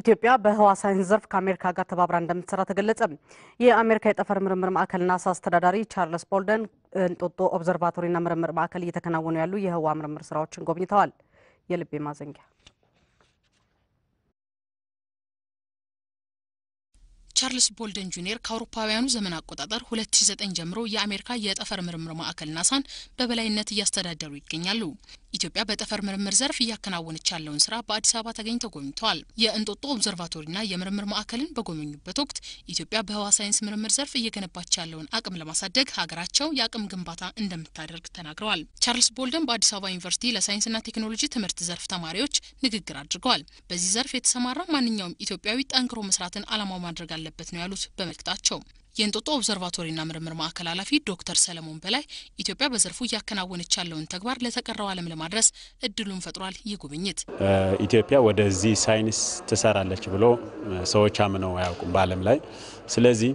ኢትዮጵያ በህዋ ሳይንስ ዘርፍ ከአሜሪካ ጋር ተባብራ እንደምትሰራ ተገለጸ። የአሜሪካ የጠፈር ምርምር ማዕከል ናሳ አስተዳዳሪ ቻርልስ ቦልደን እንጦጦ ኦብዘርቫቶሪና ምርምር ማዕከል እየተከናወኑ ያሉ የህዋ ምርምር ስራዎችን ጎብኝተዋል። የልቤ ማዘንጊያ ቻርልስ ቦልደን ጁኒየር ከአውሮፓውያኑ ዘመን አቆጣጠር 2009 ጀምሮ የአሜሪካ የጠፈር ምርምር ማዕከል ናሳን በበላይነት እያስተዳደሩ ይገኛሉ። ኢትዮጵያ በጠፈር ምርምር ዘርፍ እያከናወነች ያለውን ስራ በአዲስ አበባ ተገኝተው ጎብኝተዋል። የእንጦጦ ኦብዘርቫቶሪና የምርምር ማዕከልን በጎበኙበት ወቅት ኢትዮጵያ በህዋ ሳይንስ ምርምር ዘርፍ እየገነባች ያለውን አቅም ለማሳደግ ሀገራቸው የአቅም ግንባታ እንደምታደርግ ተናግረዋል። ቻርልስ ቦልደን በአዲስ አበባ ዩኒቨርሲቲ ለሳይንስና ቴክኖሎጂ ትምህርት ዘርፍ ተማሪዎች ንግግር አድርገዋል። በዚህ ዘርፍ የተሰማራ ማንኛውም ኢትዮጵያዊ ጠንክሮ መስራትን አላማው ማድረግ አለበት ነው ያሉት በመልእክታቸው የእንጦጦ ኦብዘርቫቶሪና ምርምር ማዕከል ኃላፊ ዶክተር ሰለሞን በላይ ኢትዮጵያ በዘርፉ እያከናወነች ያለውን ተግባር ለተቀረው ዓለም ለማድረስ እድሉን ፈጥሯል። ይህ ጉብኝት ኢትዮጵያ ወደዚህ ሳይንስ ትሰራለች ብሎ ሰዎች አምነው አያውቁም በዓለም ላይ ስለዚህ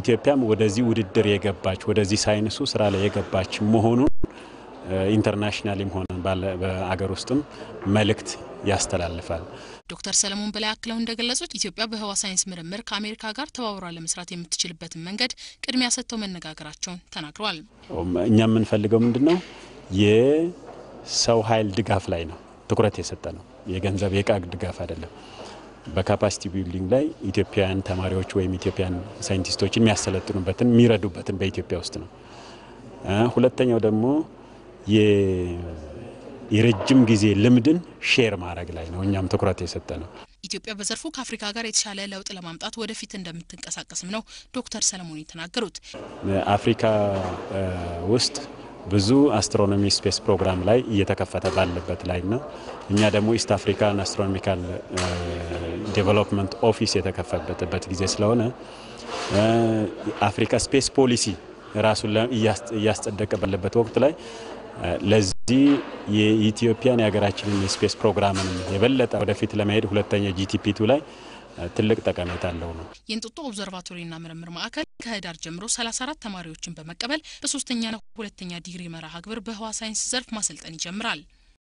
ኢትዮጵያም ወደዚህ ውድድር የገባች ወደዚህ ሳይንሱ ስራ ላይ የገባች መሆኑን ኢንተርናሽናልም ሆነ በአገር ውስጥም መልእክት ያስተላልፋል። ዶክተር ሰለሞን በላይ አክለው እንደገለጹት ኢትዮጵያ በህዋ ሳይንስ ምርምር ከአሜሪካ ጋር ተባብሯ ለመስራት የምትችልበትን መንገድ ቅድሚያ ሰጥተው መነጋገራቸውን ተናግረዋል። እኛ የምንፈልገው ምንድን ነው? የሰው ኃይል ድጋፍ ላይ ነው ትኩረት የሰጠ ነው። የገንዘብ የቃግ ድጋፍ አይደለም። በካፓሲቲ ቢልዲንግ ላይ ኢትዮጵያውያን ተማሪዎች ወይም ኢትዮጵያን ሳይንቲስቶችን የሚያሰለጥኑበትን የሚረዱበትን በኢትዮጵያ ውስጥ ነው። ሁለተኛው ደግሞ የረጅም ጊዜ ልምድን ሼር ማድረግ ላይ ነው እኛም ትኩረት የሰጠ ነው። ኢትዮጵያ በዘርፉ ከአፍሪካ ጋር የተሻለ ለውጥ ለማምጣት ወደፊት እንደምትንቀሳቀስም ነው ዶክተር ሰለሞን የተናገሩት። አፍሪካ ውስጥ ብዙ አስትሮኖሚ ስፔስ ፕሮግራም ላይ እየተከፈተ ባለበት ላይ ና እኛ ደግሞ ኢስት አፍሪካን አስትሮኖሚካል ዴቨሎፕመንት ኦፊስ የተከፈበትበት ጊዜ ስለሆነ አፍሪካ ስፔስ ፖሊሲ ራሱን እያስጸደቀ ባለበት ወቅት ላይ ለዚ እዚህ የኢትዮጵያን የሀገራችንን የስፔስ ፕሮግራምን የበለጠ ወደፊት ለመሄድ ሁለተኛ ጂቲፒቱ ላይ ትልቅ ጠቀሜታ አለው ነው። የእንጦጦ ኦብዘርቫቶሪና ምርምር ማዕከል ከህዳር ጀምሮ 34 ተማሪዎችን በመቀበል በሶስተኛና ሁለተኛ ዲግሪ መርሃ ግብር በህዋ ሳይንስ ዘርፍ ማሰልጠን ይጀምራል።